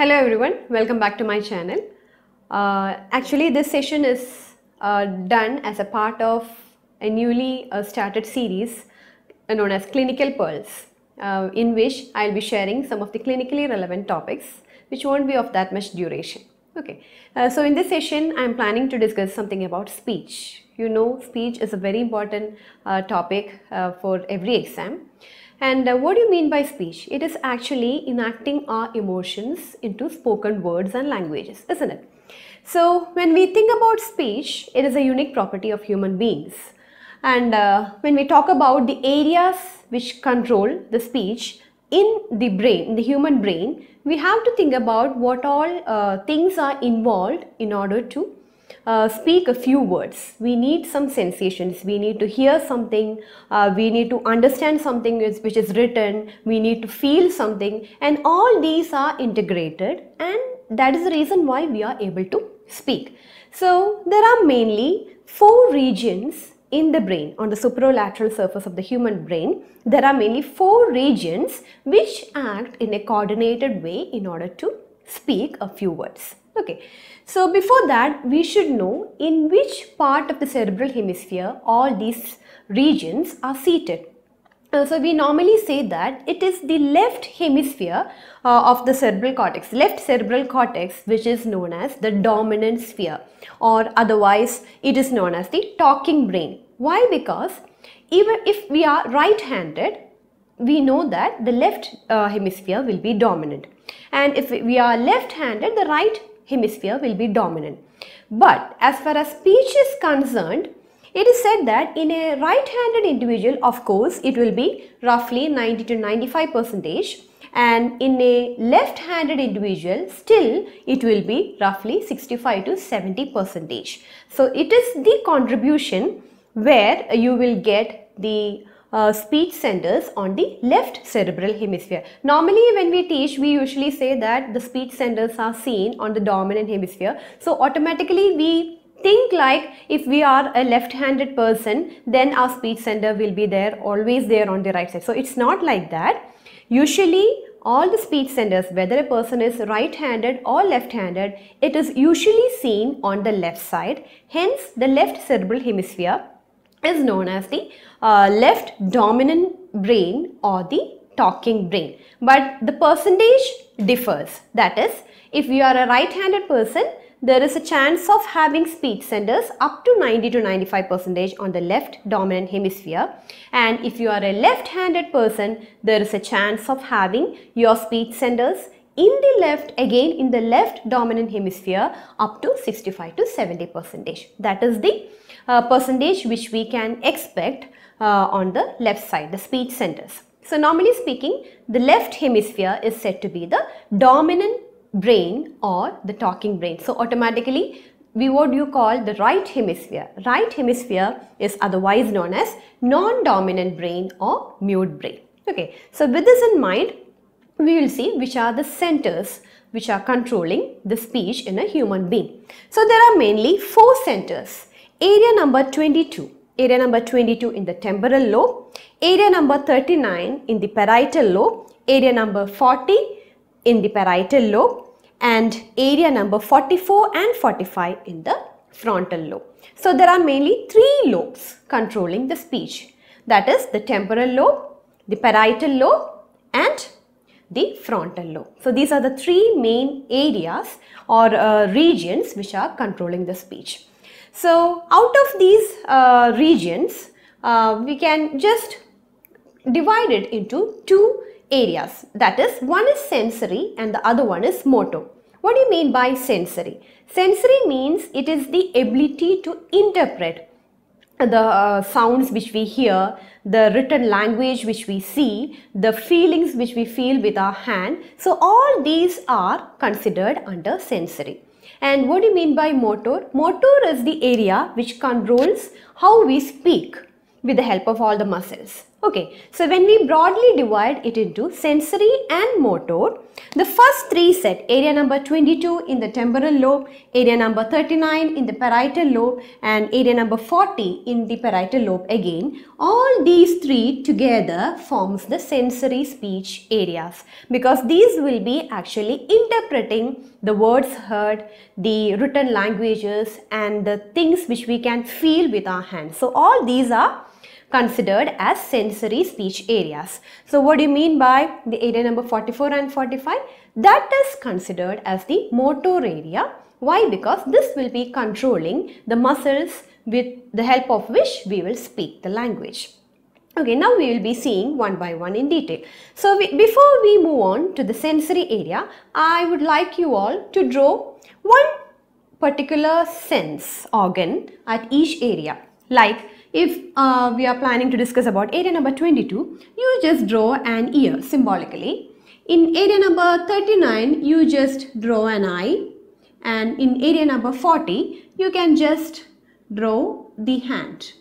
Hello everyone, welcome back to my channel. Uh, actually this session is uh, done as a part of a newly uh, started series uh, known as Clinical Pearls uh, in which I'll be sharing some of the clinically relevant topics which won't be of that much duration. Okay, uh, so in this session I'm planning to discuss something about speech. You know speech is a very important topic for every exam. And uh, what do you mean by speech? It is actually enacting our emotions into spoken words and languages, isn't it? So when we think about speech, it is a unique property of human beings. And uh, when we talk about the areas which control the speech in the brain, in the human brain, we have to think about what all uh, things are involved in order to uh, speak a few words. We need some sensations. We need to hear something. Uh, we need to understand something which is written. We need to feel something. And all these are integrated and that is the reason why we are able to speak. So there are mainly four regions in the brain on the superolateral surface of the human brain there are mainly four regions which act in a coordinated way in order to speak a few words Okay, so before that we should know in which part of the cerebral hemisphere all these regions are seated. Uh, so we normally say that it is the left hemisphere uh, of the cerebral cortex, left cerebral cortex which is known as the dominant sphere or otherwise it is known as the talking brain. Why? Because even if we are right-handed, we know that the left uh, hemisphere will be dominant and if we are left-handed, the right hemisphere will be dominant. But as far as speech is concerned, it is said that in a right-handed individual, of course, it will be roughly 90 to 95 percentage and in a left-handed individual, still it will be roughly 65 to 70 percentage. So it is the contribution where you will get the uh, speech centers on the left cerebral hemisphere. Normally when we teach we usually say that the speech centers are seen on the dominant hemisphere. So automatically we think like if we are a left-handed person then our speech center will be there always there on the right side. So it's not like that. Usually all the speech centers whether a person is right-handed or left-handed it is usually seen on the left side hence the left cerebral hemisphere is known as the uh, left dominant brain or the talking brain. But the percentage differs. That is, if you are a right-handed person, there is a chance of having speech centers up to 90 to 95 percentage on the left dominant hemisphere and if you are a left-handed person there is a chance of having your speech centers in the left again in the left dominant hemisphere up to 65 to 70 percentage. That is the uh, percentage which we can expect uh, on the left side, the speech centers. So normally speaking, the left hemisphere is said to be the dominant brain or the talking brain. So automatically we what you call the right hemisphere. Right hemisphere is otherwise known as non-dominant brain or mute brain. Okay, so with this in mind, we will see which are the centers which are controlling the speech in a human being. So there are mainly four centers. Area number 22, area number 22 in the temporal lobe, area number 39 in the parietal lobe, area number 40 in the parietal lobe and area number 44 and 45 in the frontal lobe. So there are mainly three lobes controlling the speech that is the temporal lobe, the parietal lobe and the frontal lobe. So these are the three main areas or uh, regions which are controlling the speech. So out of these uh, regions, uh, we can just divide it into two areas. That is, one is sensory and the other one is motor. What do you mean by sensory? Sensory means it is the ability to interpret the uh, sounds which we hear, the written language which we see, the feelings which we feel with our hand. So all these are considered under sensory. And what do you mean by motor? Motor is the area which controls how we speak with the help of all the muscles. Okay, so when we broadly divide it into sensory and motor, the first three set, area number 22 in the temporal lobe, area number 39 in the parietal lobe and area number 40 in the parietal lobe again, all these three together forms the sensory speech areas because these will be actually interpreting the words heard, the written languages and the things which we can feel with our hands. So all these are considered as sensory speech areas. So what do you mean by the area number 44 and 45? That is considered as the motor area. Why? Because this will be controlling the muscles with the help of which we will speak the language. Okay, now we will be seeing one by one in detail. So we, before we move on to the sensory area, I would like you all to draw one particular sense organ at each area like if uh, we are planning to discuss about area number 22, you just draw an ear symbolically. In area number 39, you just draw an eye. And in area number 40, you can just draw the hand.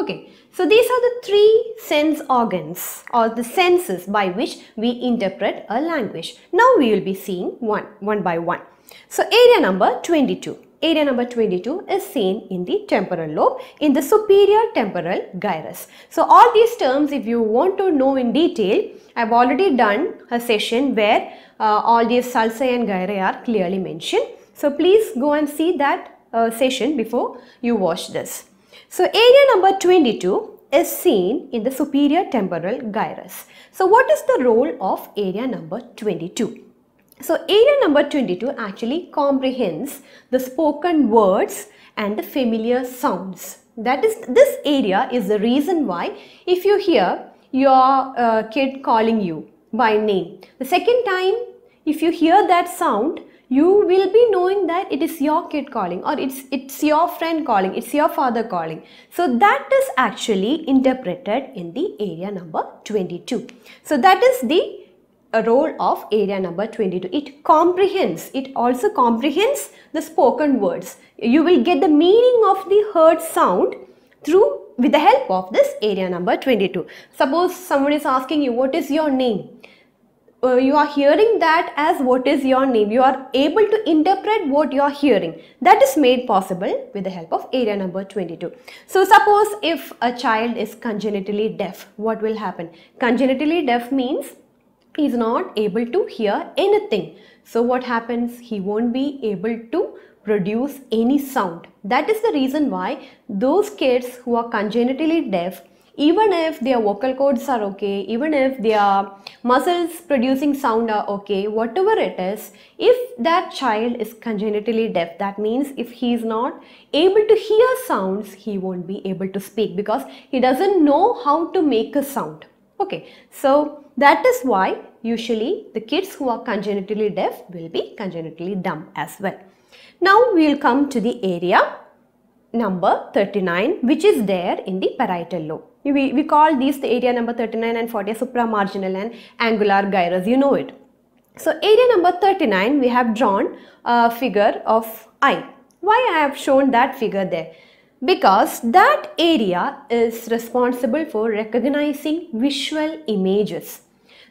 Okay, so these are the three sense organs or the senses by which we interpret a language. Now we will be seeing one, one by one. So area number 22 area number 22 is seen in the temporal lobe in the superior temporal gyrus. So all these terms if you want to know in detail, I have already done a session where uh, all these sulci and gyri are clearly mentioned. So please go and see that uh, session before you watch this. So area number 22 is seen in the superior temporal gyrus. So what is the role of area number 22? So area number 22 actually comprehends the spoken words and the familiar sounds. That is, this area is the reason why if you hear your uh, kid calling you by name, the second time if you hear that sound, you will be knowing that it is your kid calling or it's it's your friend calling it's your father calling so that is actually interpreted in the area number 22 so that is the a role of area number 22. It comprehends, it also comprehends the spoken words. You will get the meaning of the heard sound through with the help of this area number 22. Suppose someone is asking you, what is your name? Uh, you are hearing that as what is your name. You are able to interpret what you are hearing. That is made possible with the help of area number 22. So suppose if a child is congenitally deaf, what will happen? Congenitally deaf means He's not able to hear anything. So what happens? He won't be able to produce any sound. That is the reason why those kids who are congenitally deaf even if their vocal cords are okay, even if their muscles producing sound are okay, whatever it is, if that child is congenitally deaf, that means if he is not able to hear sounds, he won't be able to speak because he doesn't know how to make a sound. Okay, so that is why Usually, the kids who are congenitally deaf will be congenitally dumb as well. Now, we will come to the area number 39 which is there in the parietal lobe. We, we call these the area number 39 and 40 supramarginal and angular gyrus, you know it. So, area number 39 we have drawn a figure of eye. Why I have shown that figure there? because that area is responsible for recognizing visual images.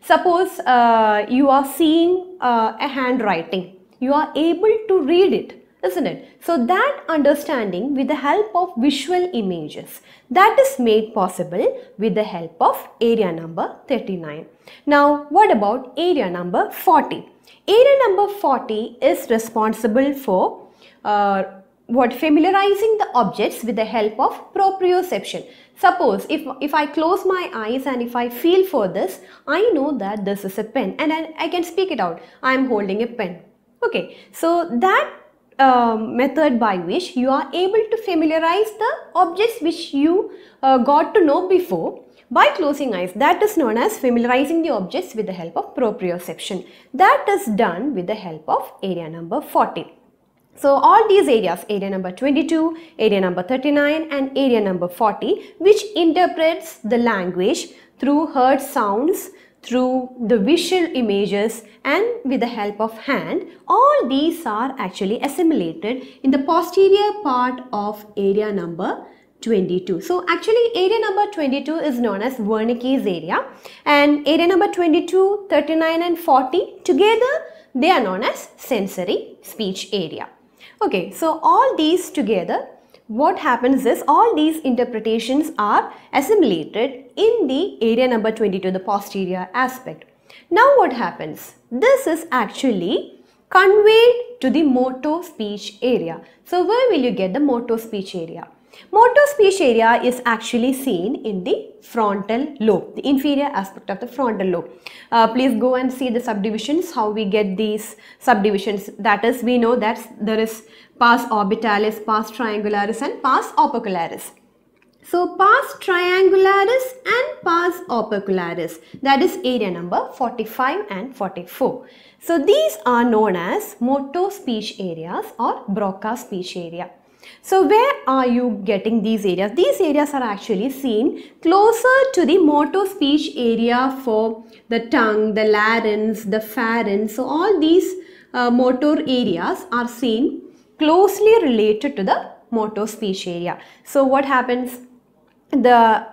Suppose uh, you are seeing uh, a handwriting, you are able to read it isn't it? So that understanding with the help of visual images that is made possible with the help of area number 39. Now what about area number 40? Area number 40 is responsible for uh, what familiarizing the objects with the help of proprioception suppose if if i close my eyes and if i feel for this i know that this is a pen and i, I can speak it out i am holding a pen okay so that um, method by which you are able to familiarize the objects which you uh, got to know before by closing eyes that is known as familiarizing the objects with the help of proprioception that is done with the help of area number fourteen. So all these areas, area number 22, area number 39 and area number 40 which interprets the language through heard sounds, through the visual images and with the help of hand, all these are actually assimilated in the posterior part of area number 22. So actually area number 22 is known as Wernicke's area and area number 22, 39 and 40 together they are known as sensory speech area. Okay, so all these together, what happens is all these interpretations are assimilated in the area number 22, the posterior aspect. Now what happens? This is actually conveyed to the motor speech area. So where will you get the motor speech area? Motor speech area is actually seen in the frontal lobe, the inferior aspect of the frontal lobe. Uh, please go and see the subdivisions, how we get these subdivisions. That is, we know that there is pars orbitalis, pars triangularis and pars opercularis. So pars triangularis and pars opercularis that is area number 45 and 44. So these are known as motor speech areas or Broca speech area. So where are you getting these areas? These areas are actually seen closer to the motor speech area for the tongue, the larynx, the pharynx. So all these uh, motor areas are seen closely related to the motor speech area. So what happens? The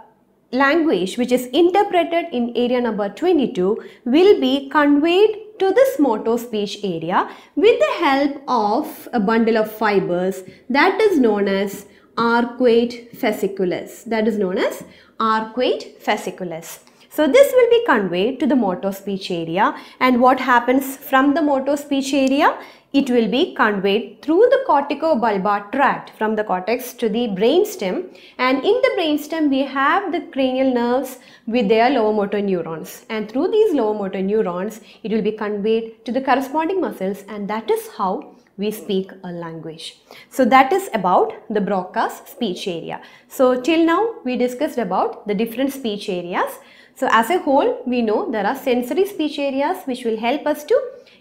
language which is interpreted in area number 22 will be conveyed to this motor speech area with the help of a bundle of fibers that is known as arcuate fasciculus. That is known as arcuate fasciculus. So this will be conveyed to the motor speech area and what happens from the motor speech area? It will be conveyed through the corticobulbar tract from the cortex to the brainstem and in the brainstem we have the cranial nerves with their lower motor neurons and through these lower motor neurons it will be conveyed to the corresponding muscles and that is how we speak a language. So that is about the broadcast speech area. So till now we discussed about the different speech areas. So as a whole we know there are sensory speech areas which will help us to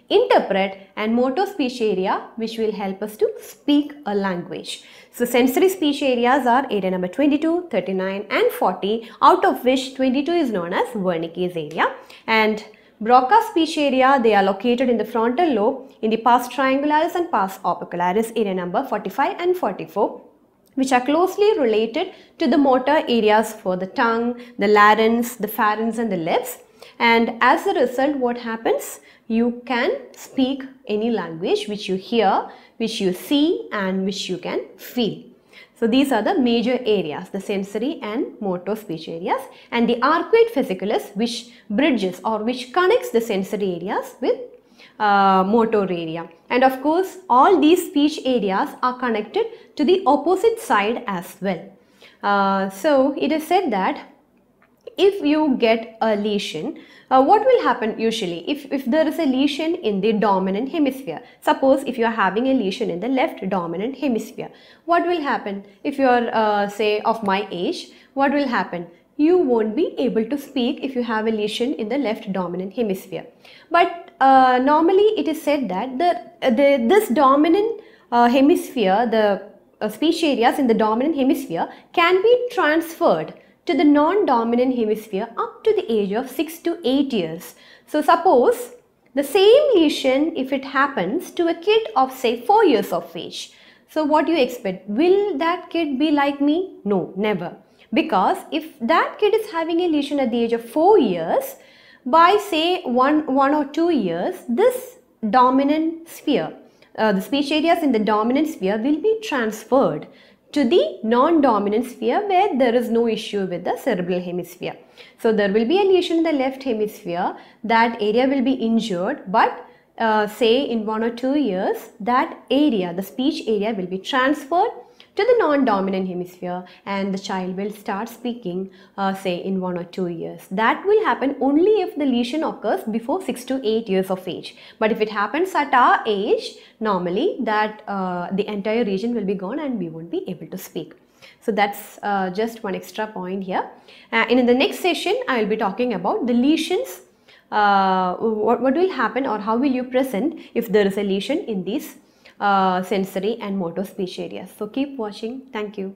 interpret and motor speech area which will help us to speak a language. So sensory speech areas are area number 22, 39 and 40 out of which 22 is known as Wernicke's area and Broca's speech area, they are located in the frontal lobe in the pars triangularis and pars opercularis area number 45 and 44 which are closely related to the motor areas for the tongue, the larynx, the pharynx and the lips. And as a result, what happens? You can speak any language which you hear, which you see and which you can feel. So these are the major areas, the sensory and motor speech areas and the arcuate fasciculus which bridges or which connects the sensory areas with uh, motor area. And of course, all these speech areas are connected to the opposite side as well. Uh, so it is said that if you get a lesion, uh, what will happen usually? If, if there is a lesion in the dominant hemisphere, suppose if you are having a lesion in the left dominant hemisphere, what will happen? If you are uh, say of my age, what will happen? You won't be able to speak if you have a lesion in the left dominant hemisphere. But uh, normally it is said that the, the this dominant uh, hemisphere, the uh, speech areas in the dominant hemisphere can be transferred to the non-dominant hemisphere up to the age of 6 to 8 years. So suppose the same lesion if it happens to a kid of say 4 years of age. So what do you expect? Will that kid be like me? No, never. Because if that kid is having a lesion at the age of 4 years, by say 1, one or 2 years, this dominant sphere, uh, the speech areas in the dominant sphere will be transferred to the non-dominant sphere where there is no issue with the cerebral hemisphere. So there will be a lesion in the left hemisphere, that area will be injured but uh, say in one or two years that area, the speech area will be transferred to the non-dominant hemisphere and the child will start speaking uh, say in one or two years. That will happen only if the lesion occurs before 6 to 8 years of age. But if it happens at our age, normally that uh, the entire region will be gone and we won't be able to speak. So that's uh, just one extra point here. and uh, in the next session, I will be talking about the lesions, uh, what, what will happen or how will you present if there is a lesion in these uh, sensory and motor speech areas. So keep watching. Thank you.